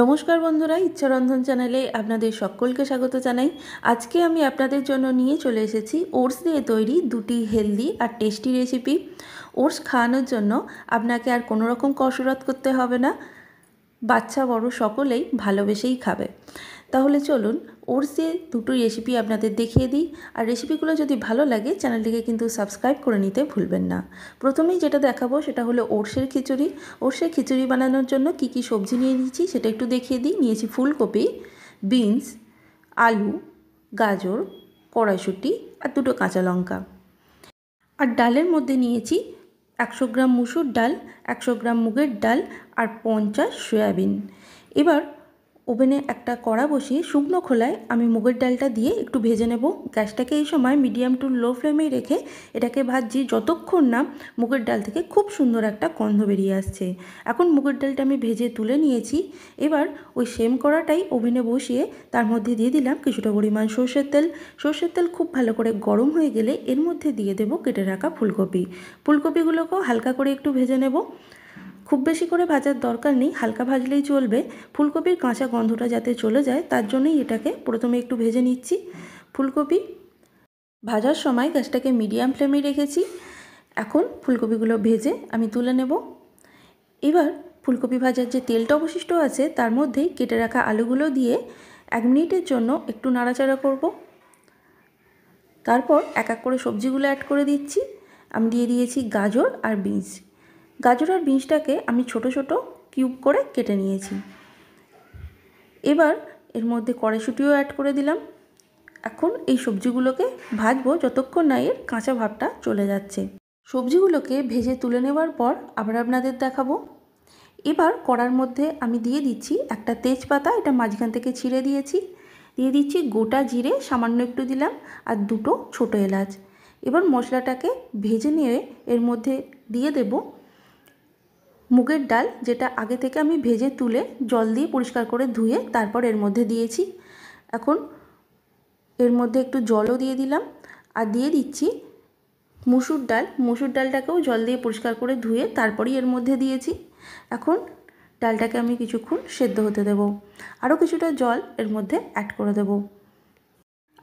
নমস্কার বন্ধুরা ইচ্ছারন্ধন চ্যানেলে আপনাদের সকলকে স্বাগত জানাই আজকে আমি আপনাদের জন্য নিয়ে চলে এসেছি ওটস দিয়ে তৈরি দুটি হেলদি আর টেস্টি রেসিপি ওটস খাওয়ানোর জন্য আপনাকে আর কোনো রকম কসরত করতে হবে না বাচ্চা বড় সকলেই ভালোবেসেই খাবে তাহলে চলুন ওরসে দুটো রেসিপি আপনাদের দেখিয়ে দিই আর রেসিপিগুলো যদি ভালো লাগে চ্যানেলটিকে কিন্তু সাবস্ক্রাইব করে নিতে ভুলবেন না প্রথমেই যেটা দেখাবো সেটা হলো ওরসের খিচুড়ি ওরসের খিচুড়ি বানানোর জন্য কি কি সবজি নিয়ে নিয়েছি সেটা একটু দেখিয়ে দিই নিয়েছি ফুলকপি বিনস আলু গাজর কড়াইশুটি আর দুটো কাঁচা লঙ্কা আর ডালের মধ্যে নিয়েছি একশো গ্রাম মুসুর ডাল একশো গ্রাম মুগের ডাল আর পঞ্চাশ সয়াবিন এবার ওভেনে একটা কড়া বসিয়ে শুকনো খোলায় আমি মুগের ডালটা দিয়ে একটু ভেজে নেব গ্যাসটাকে এই সময় মিডিয়াম টু লো ফ্লেমে রেখে এটাকে ভাজছি যতক্ষণ না মুগের ডাল থেকে খুব সুন্দর একটা গন্ধ বেরিয়ে আসছে এখন মুগের ডালটা আমি ভেজে তুলে নিয়েছি এবার ওই সেম কড়াটাই ওভেনে বসিয়ে তার মধ্যে দিয়ে দিলাম কিছুটা পরিমাণ সর্ষের তেল সর্ষের তেল খুব ভালো করে গরম হয়ে গেলে এর মধ্যে দিয়ে দেব কেটে রাখা ফুলকপি ফুলকপিগুলোকেও হালকা করে একটু ভেজে নেব খুব বেশি করে ভাজার দরকার নেই হালকা ভাজলেই চলবে ফুলকপির কাঁচা গন্ধটা যাতে চলে যায় তার জন্যই এটাকে প্রথমে একটু ভেজে নিচ্ছি ফুলকপি ভাজার সময় গ্যাসটাকে মিডিয়াম ফ্লেমে রেখেছি এখন ফুলকপিগুলো ভেজে আমি তুলে নেব এবার ফুলকপি ভাজার যে তেলটা অবশিষ্ট আছে তার মধ্যেই কেটে রাখা আলুগুলো দিয়ে এক মিনিটের জন্য একটু নাড়াচাড়া করব তারপর এক এক করে সবজিগুলো অ্যাড করে দিচ্ছি আমি দিয়ে দিয়েছি গাজর আর বিনস গাজরের বীজটাকে আমি ছোট ছোট কিউব করে কেটে নিয়েছি এবার এর মধ্যে কড়াইশুটিও অ্যাড করে দিলাম এখন এই সবজিগুলোকে ভাজবো যতক্ষণ না এর কাঁচা ভাবটা চলে যাচ্ছে সবজিগুলোকে ভেজে তুলে নেওয়ার পর আবার আপনাদের দেখাবো এবার কড়ার মধ্যে আমি দিয়ে দিচ্ছি একটা তেজপাতা এটা মাঝখান থেকে ছিঁড়ে দিয়েছি দিয়ে দিচ্ছি গোটা জিরে সামান্য একটু দিলাম আর দুটো ছোট এলাচ এবার মশলাটাকে ভেজে নিয়ে এর মধ্যে দিয়ে দেব মুগের ডাল যেটা আগে থেকে আমি ভেজে তুলে জল দিয়ে পরিষ্কার করে ধুয়ে তারপর এর মধ্যে দিয়েছি এখন এর মধ্যে একটু জলও দিয়ে দিলাম আর দিয়ে দিচ্ছি মুসুর ডাল মুসুর ডালটাকেও জল দিয়ে পরিষ্কার করে ধুয়ে তারপরই এর মধ্যে দিয়েছি এখন ডালটাকে আমি কিছুক্ষণ সেদ্ধ হতে দেব আরও কিছুটা জল এর মধ্যে অ্যাড করে দেবো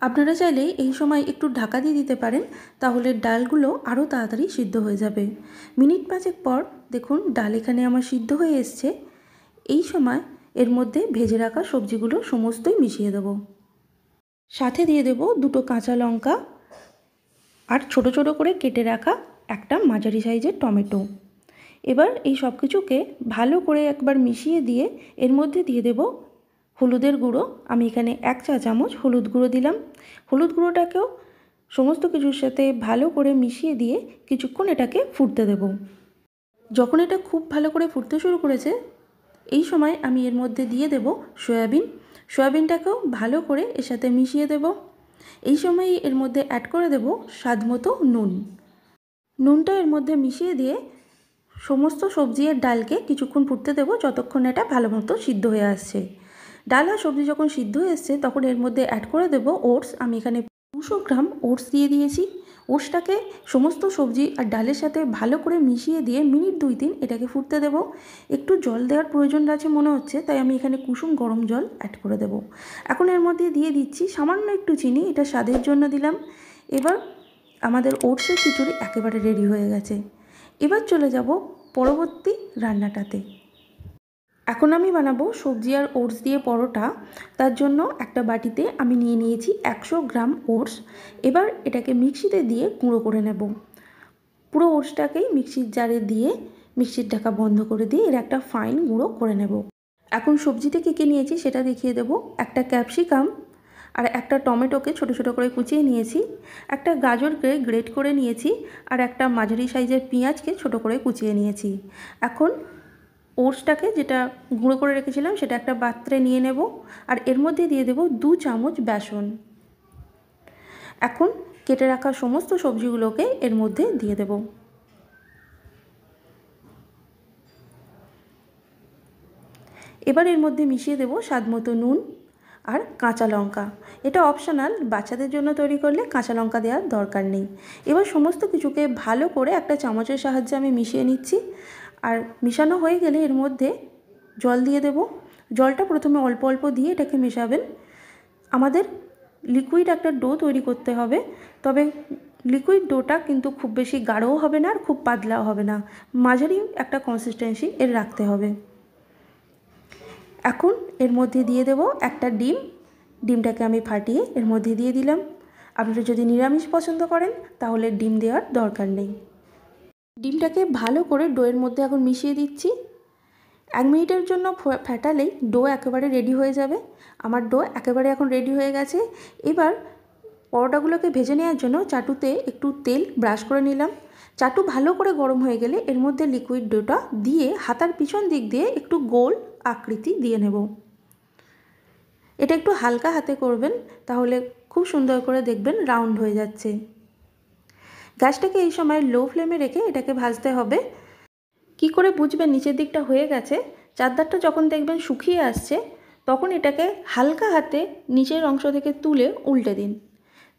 আপনারা চাইলে এই সময় একটু ঢাকা দিয়ে দিতে পারেন তাহলে ডালগুলো আরও তাড়াতাড়ি সিদ্ধ হয়ে যাবে মিনিট পাঁচেক পর দেখুন ডাল এখানে আমার সিদ্ধ হয়ে এসছে এই সময় এর মধ্যে ভেজে রাখা সবজিগুলো সমস্তই মিশিয়ে দেব সাথে দিয়ে দেব দুটো কাঁচা লঙ্কা আর ছোট ছোট করে কেটে রাখা একটা মাঝারি সাইজের টমেটো এবার এই সব কিছুকে ভালো করে একবার মিশিয়ে দিয়ে এর মধ্যে দিয়ে দেব হলুদের গুঁড়ো আমি এখানে এক চা চামচ হলুদ গুঁড়ো দিলাম হলুদ গুঁড়োটাকেও সমস্ত কিছুর সাথে ভালো করে মিশিয়ে দিয়ে কিছুক্ষণ এটাকে ফুটতে দেব যখন এটা খুব ভালো করে ফুটতে শুরু করেছে এই সময় আমি এর মধ্যে দিয়ে দেব সয়াবিন সয়াবিনটাকেও ভালো করে এর সাথে মিশিয়ে দেব এই সময় এর মধ্যে অ্যাড করে দেব স্বাদমতো নুন নুনটা এর মধ্যে মিশিয়ে দিয়ে সমস্ত সবজি আর ডালকে কিছুক্ষণ ফুটতে দেবো যতক্ষণ এটা ভালো মতো সিদ্ধ হয়ে আসছে ডাল আর সবজি যখন সিদ্ধ এসছে তখন এর মধ্যে অ্যাড করে দেব ওটস আমি এখানে দুশো গ্রাম ওটস দিয়ে দিয়েছি ওটসটাকে সমস্ত সবজি আর ডালের সাথে ভালো করে মিশিয়ে দিয়ে মিনিট দুই তিন এটাকে ফুটতে দেব একটু জল দেওয়ার প্রয়োজন আছে মনে হচ্ছে তাই আমি এখানে কুসুম গরম জল অ্যাড করে দেব এখন এর মধ্যে দিয়ে দিচ্ছি সামান্য একটু চিনি এটা স্বাদের জন্য দিলাম এবার আমাদের ওটসের খিচুড়ি একেবারে রেডি হয়ে গেছে এবার চলে যাব পরবর্তী রান্নাটাতে এখন আমি বানাবো সবজি আর ওটস দিয়ে পরোটা তার জন্য একটা বাটিতে আমি নিয়ে নিয়েছি একশো গ্রাম ওটস এবার এটাকে মিক্সিতে দিয়ে গুঁড়ো করে নেব পুরো ওটসটাকেই মিক্সির জারে দিয়ে মিক্সির ঢাকা বন্ধ করে দিয়ে এর একটা ফাইন গুঁড়ো করে নেব এখন সবজিতে কী কী নিয়েছি সেটা দেখিয়ে দেব একটা ক্যাপসিকাম আর একটা টমেটোকে ছোট ছোট করে কুচিয়ে নিয়েছি একটা গাজরকে গ্রেট করে নিয়েছি আর একটা মাঝারি সাইজের পেঁয়াজকে ছোট করে কুচিয়ে নিয়েছি এখন ওটসটাকে যেটা গুঁড়ো করে রেখেছিলাম সেটা একটা পাত্রে নিয়ে নেব আর এর মধ্যে দিয়ে দেব দু চামচ বেসন এখন কেটে রাখা সমস্ত সবজিগুলোকে এর মধ্যে দিয়ে দেব এবার এর মধ্যে মিশিয়ে দেব স্বাদ মতো নুন আর কাঁচা লঙ্কা এটা অপশনাল বাচ্চাদের জন্য তৈরি করলে কাঁচা লঙ্কা দেওয়ার দরকার নেই এবার সমস্ত কিছুকে ভালো করে একটা চামচের সাহায্যে আমি মিশিয়ে নিচ্ছি আর মিশানো হয়ে গেলে এর মধ্যে জল দিয়ে দেব জলটা প্রথমে অল্প অল্প দিয়ে এটাকে মেশাবেন আমাদের লিকুইড একটা ডো তৈরি করতে হবে তবে লিকুইড ডোটা কিন্তু খুব বেশি গাঢ়ও হবে না আর খুব পাতলাও হবে না মাঝারি একটা কনসিস্টেন্সি এর রাখতে হবে এখন এর মধ্যে দিয়ে দেব একটা ডিম ডিমটাকে আমি ফাটিয়ে এর মধ্যে দিয়ে দিলাম আপনারা যদি নিরামিষ পছন্দ করেন তাহলে ডিম দেওয়ার দরকার নেই ডিমটাকে ভালো করে ডোয়ের মধ্যে এখন মিশিয়ে দিচ্ছি এক মিনিটের জন্য ফেটালেই ডো একেবারে রেডি হয়ে যাবে আমার ডো একেবারে এখন রেডি হয়ে গেছে এবার পরোটাগুলোকে ভেজে নেওয়ার জন্য চাটুতে একটু তেল ব্রাশ করে নিলাম চাটু ভালো করে গরম হয়ে গেলে এর মধ্যে লিকুইড ডোটা দিয়ে হাতার পিছন দিক দিয়ে একটু গোল আকৃতি দিয়ে নেব এটা একটু হালকা হাতে করবেন তাহলে খুব সুন্দর করে দেখবেন রাউন্ড হয়ে যাচ্ছে গ্যাসটাকে এই সময় লো ফ্লেমে রেখে এটাকে ভাজতে হবে কি করে বুঝবেন নিচের দিকটা হয়ে গেছে চারদারটা যখন দেখবেন শুকিয়ে আসছে তখন এটাকে হালকা হাতে নিচের অংশ থেকে তুলে উল্টে দিন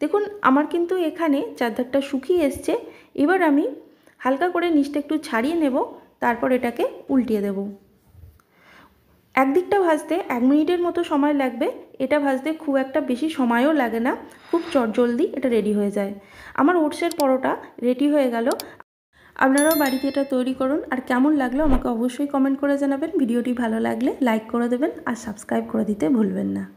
দেখুন আমার কিন্তু এখানে চারদারটা শুকিয়ে এসছে এবার আমি হালকা করে নিচটা একটু ছাড়িয়ে নেব তারপর এটাকে উল্টিয়ে দেবো একদিকটা ভাজতে এক মিনিটের মতো সময় লাগবে এটা ভাজতে খুব একটা বেশি সময়ও লাগে না খুব চটজলদি এটা রেডি হয়ে যায় আমার ওটসের পরোটা রেডি হয়ে গেল আপনারাও বাড়িতে এটা তৈরি করুন আর কেমন লাগলো আমাকে অবশ্যই কমেন্ট করে জানাবেন ভিডিওটি ভালো লাগলে লাইক করে দেবেন আর সাবস্ক্রাইব করে দিতে ভুলবেন না